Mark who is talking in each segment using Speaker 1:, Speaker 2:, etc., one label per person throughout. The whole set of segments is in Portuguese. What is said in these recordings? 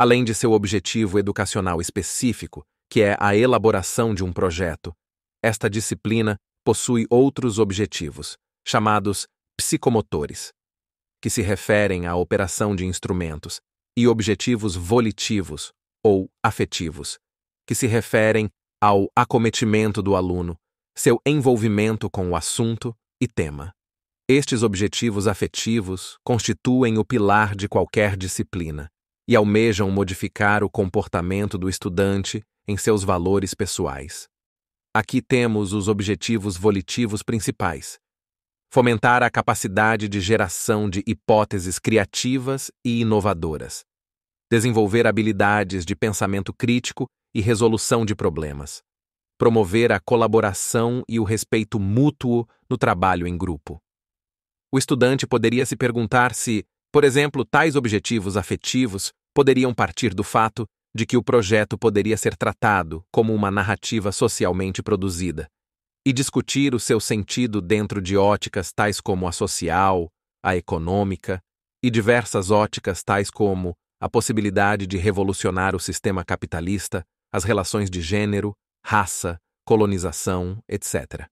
Speaker 1: além de seu objetivo educacional específico, que é a elaboração de um projeto. Esta disciplina possui outros objetivos, chamados psicomotores, que se referem à operação de instrumentos, e objetivos volitivos, ou afetivos, que se referem ao acometimento do aluno, seu envolvimento com o assunto e tema. Estes objetivos afetivos constituem o pilar de qualquer disciplina, e almejam modificar o comportamento do estudante em seus valores pessoais. Aqui temos os objetivos volitivos principais: fomentar a capacidade de geração de hipóteses criativas e inovadoras, desenvolver habilidades de pensamento crítico e resolução de problemas, promover a colaboração e o respeito mútuo no trabalho em grupo. O estudante poderia se perguntar se, por exemplo, tais objetivos afetivos poderiam partir do fato de que o projeto poderia ser tratado como uma narrativa socialmente produzida e discutir o seu sentido dentro de óticas tais como a social, a econômica e diversas óticas tais como a possibilidade de revolucionar o sistema capitalista, as relações de gênero, raça, colonização, etc.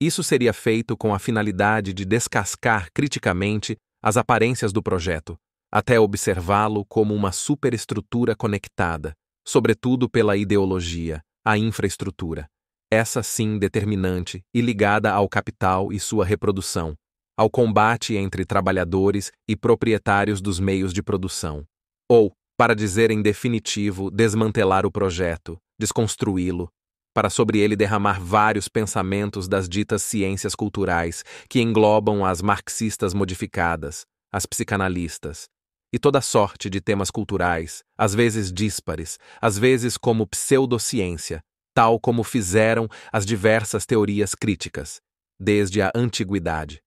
Speaker 1: Isso seria feito com a finalidade de descascar criticamente as aparências do projeto, até observá-lo como uma superestrutura conectada, sobretudo pela ideologia, a infraestrutura, essa sim determinante e ligada ao capital e sua reprodução, ao combate entre trabalhadores e proprietários dos meios de produção. Ou, para dizer em definitivo, desmantelar o projeto, desconstruí-lo, para sobre ele derramar vários pensamentos das ditas ciências culturais que englobam as marxistas modificadas, as psicanalistas, e toda sorte de temas culturais, às vezes díspares, às vezes como pseudociência, tal como fizeram as diversas teorias críticas, desde a antiguidade.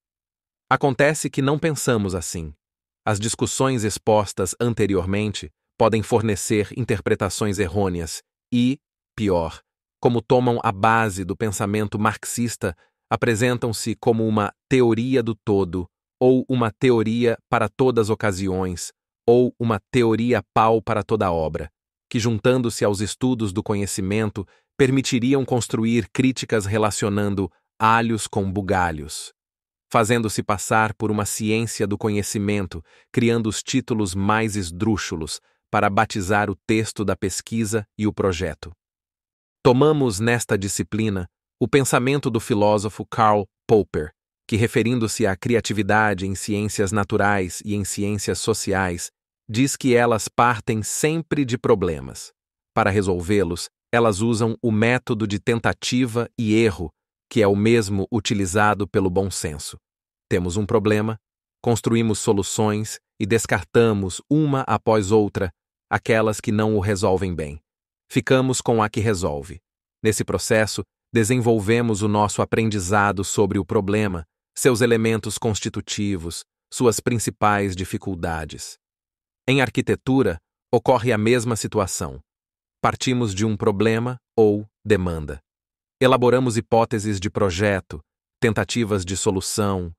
Speaker 1: Acontece que não pensamos assim. As discussões expostas anteriormente podem fornecer interpretações errôneas e, pior, como tomam a base do pensamento marxista, apresentam-se como uma teoria do todo ou uma teoria para todas as ocasiões, ou uma teoria pau para toda obra, que juntando-se aos estudos do conhecimento permitiriam construir críticas relacionando alhos com bugalhos, fazendo-se passar por uma ciência do conhecimento, criando os títulos mais esdrúxulos para batizar o texto da pesquisa e o projeto. Tomamos nesta disciplina o pensamento do filósofo Karl Popper, que, referindo-se à criatividade em ciências naturais e em ciências sociais, diz que elas partem sempre de problemas. Para resolvê-los, elas usam o método de tentativa e erro, que é o mesmo utilizado pelo bom senso. Temos um problema, construímos soluções e descartamos, uma após outra, aquelas que não o resolvem bem. Ficamos com a que resolve. Nesse processo, desenvolvemos o nosso aprendizado sobre o problema seus elementos constitutivos, suas principais dificuldades. Em arquitetura, ocorre a mesma situação. Partimos de um problema ou demanda. Elaboramos hipóteses de projeto, tentativas de solução,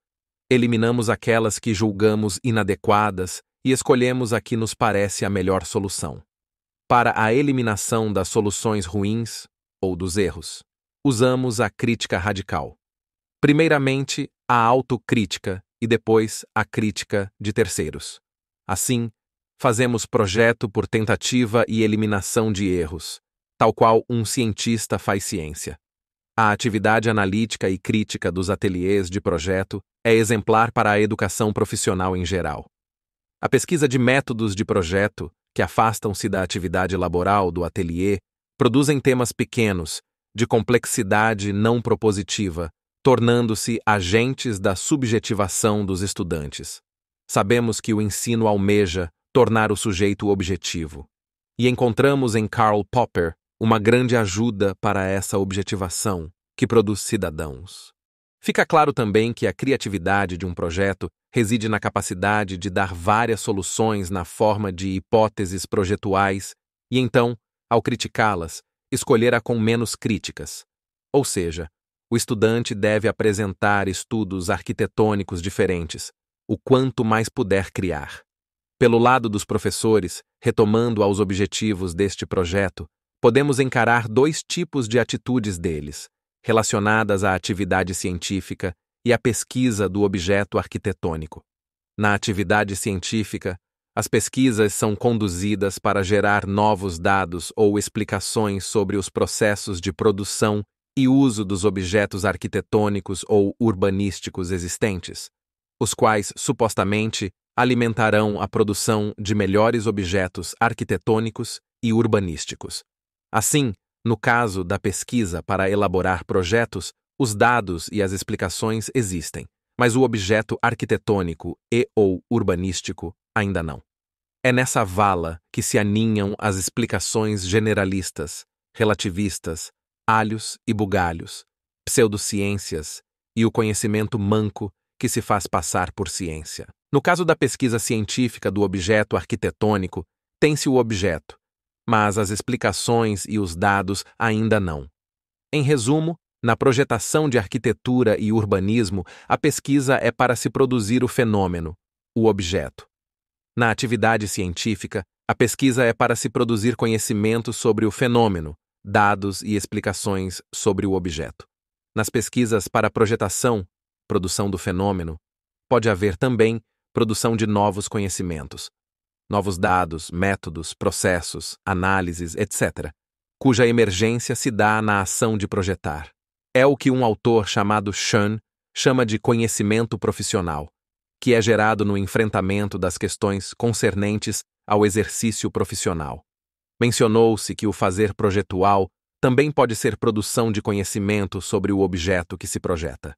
Speaker 1: eliminamos aquelas que julgamos inadequadas e escolhemos a que nos parece a melhor solução. Para a eliminação das soluções ruins ou dos erros, usamos a crítica radical. Primeiramente, a autocrítica e depois a crítica de terceiros. Assim, fazemos projeto por tentativa e eliminação de erros, tal qual um cientista faz ciência. A atividade analítica e crítica dos ateliês de projeto é exemplar para a educação profissional em geral. A pesquisa de métodos de projeto, que afastam-se da atividade laboral do ateliê, produzem temas pequenos, de complexidade não propositiva, tornando-se agentes da subjetivação dos estudantes. Sabemos que o ensino almeja tornar o sujeito objetivo, e encontramos em Karl Popper uma grande ajuda para essa objetivação que produz cidadãos. Fica claro também que a criatividade de um projeto reside na capacidade de dar várias soluções na forma de hipóteses projetuais e então, ao criticá-las, escolher a com menos críticas. Ou seja, o estudante deve apresentar estudos arquitetônicos diferentes, o quanto mais puder criar. Pelo lado dos professores, retomando aos objetivos deste projeto, podemos encarar dois tipos de atitudes deles, relacionadas à atividade científica e à pesquisa do objeto arquitetônico. Na atividade científica, as pesquisas são conduzidas para gerar novos dados ou explicações sobre os processos de produção e uso dos objetos arquitetônicos ou urbanísticos existentes, os quais supostamente alimentarão a produção de melhores objetos arquitetônicos e urbanísticos. Assim, no caso da pesquisa para elaborar projetos, os dados e as explicações existem, mas o objeto arquitetônico e ou urbanístico ainda não. É nessa vala que se aninham as explicações generalistas, relativistas, alhos e bugalhos, pseudociências e o conhecimento manco que se faz passar por ciência. No caso da pesquisa científica do objeto arquitetônico, tem-se o objeto, mas as explicações e os dados ainda não. Em resumo, na projetação de arquitetura e urbanismo, a pesquisa é para se produzir o fenômeno, o objeto. Na atividade científica, a pesquisa é para se produzir conhecimento sobre o fenômeno, dados e explicações sobre o objeto. Nas pesquisas para projetação, produção do fenômeno, pode haver também produção de novos conhecimentos, novos dados, métodos, processos, análises, etc., cuja emergência se dá na ação de projetar. É o que um autor chamado Shun chama de conhecimento profissional, que é gerado no enfrentamento das questões concernentes ao exercício profissional. Mencionou-se que o fazer projetual também pode ser produção de conhecimento sobre o objeto que se projeta.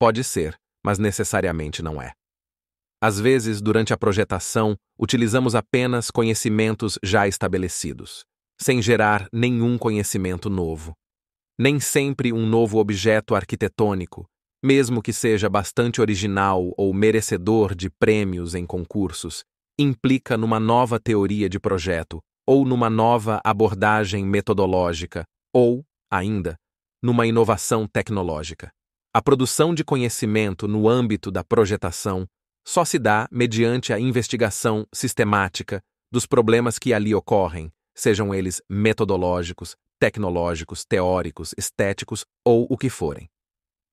Speaker 1: Pode ser, mas necessariamente não é. Às vezes, durante a projetação, utilizamos apenas conhecimentos já estabelecidos, sem gerar nenhum conhecimento novo. Nem sempre um novo objeto arquitetônico, mesmo que seja bastante original ou merecedor de prêmios em concursos, implica numa nova teoria de projeto ou numa nova abordagem metodológica, ou, ainda, numa inovação tecnológica. A produção de conhecimento no âmbito da projetação só se dá mediante a investigação sistemática dos problemas que ali ocorrem, sejam eles metodológicos, tecnológicos, teóricos, estéticos ou o que forem.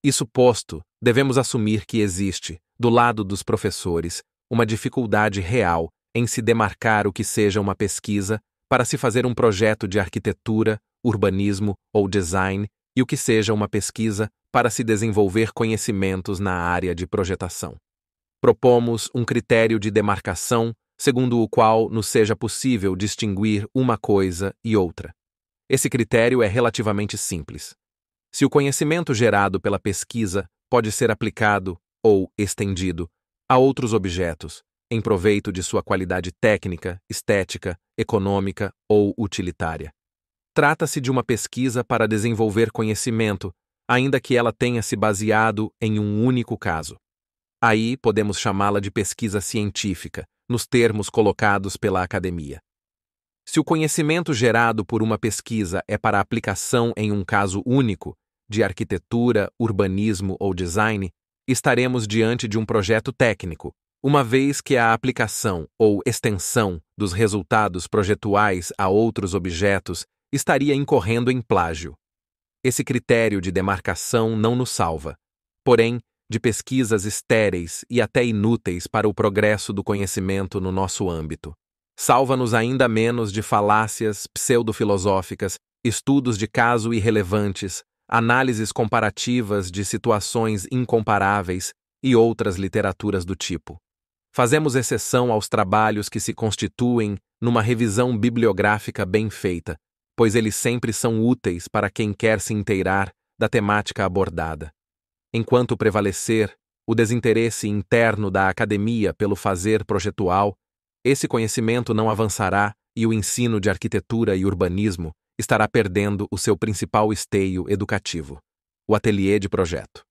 Speaker 1: Isso posto, devemos assumir que existe, do lado dos professores, uma dificuldade real em se demarcar o que seja uma pesquisa para se fazer um projeto de arquitetura, urbanismo ou design e o que seja uma pesquisa para se desenvolver conhecimentos na área de projetação. Propomos um critério de demarcação segundo o qual nos seja possível distinguir uma coisa e outra. Esse critério é relativamente simples. Se o conhecimento gerado pela pesquisa pode ser aplicado ou estendido a outros objetos, em proveito de sua qualidade técnica, estética, econômica ou utilitária. Trata-se de uma pesquisa para desenvolver conhecimento, ainda que ela tenha se baseado em um único caso. Aí podemos chamá-la de pesquisa científica, nos termos colocados pela academia. Se o conhecimento gerado por uma pesquisa é para aplicação em um caso único, de arquitetura, urbanismo ou design, estaremos diante de um projeto técnico, uma vez que a aplicação ou extensão dos resultados projetuais a outros objetos estaria incorrendo em plágio. Esse critério de demarcação não nos salva, porém, de pesquisas estéreis e até inúteis para o progresso do conhecimento no nosso âmbito. Salva-nos ainda menos de falácias pseudofilosóficas, estudos de caso irrelevantes, análises comparativas de situações incomparáveis e outras literaturas do tipo. Fazemos exceção aos trabalhos que se constituem numa revisão bibliográfica bem feita, pois eles sempre são úteis para quem quer se inteirar da temática abordada. Enquanto prevalecer o desinteresse interno da academia pelo fazer projetual, esse conhecimento não avançará e o ensino de arquitetura e urbanismo estará perdendo o seu principal esteio educativo, o ateliê de projeto.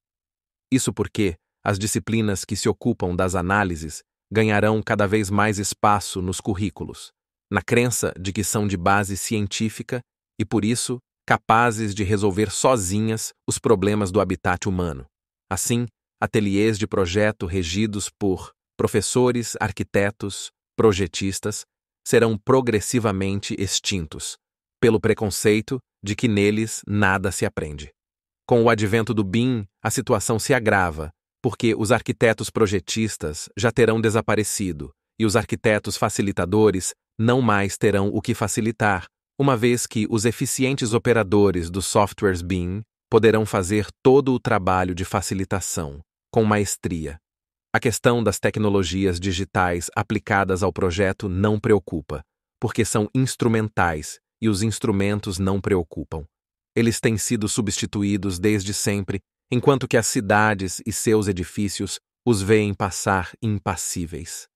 Speaker 1: Isso porque as disciplinas que se ocupam das análises ganharão cada vez mais espaço nos currículos, na crença de que são de base científica e, por isso, capazes de resolver sozinhas os problemas do habitat humano. Assim, ateliês de projeto regidos por professores, arquitetos, projetistas serão progressivamente extintos, pelo preconceito de que neles nada se aprende. Com o advento do BIM, a situação se agrava, porque os arquitetos projetistas já terão desaparecido e os arquitetos facilitadores não mais terão o que facilitar, uma vez que os eficientes operadores dos softwares BIM poderão fazer todo o trabalho de facilitação, com maestria. A questão das tecnologias digitais aplicadas ao projeto não preocupa, porque são instrumentais e os instrumentos não preocupam. Eles têm sido substituídos desde sempre enquanto que as cidades e seus edifícios os veem passar impassíveis.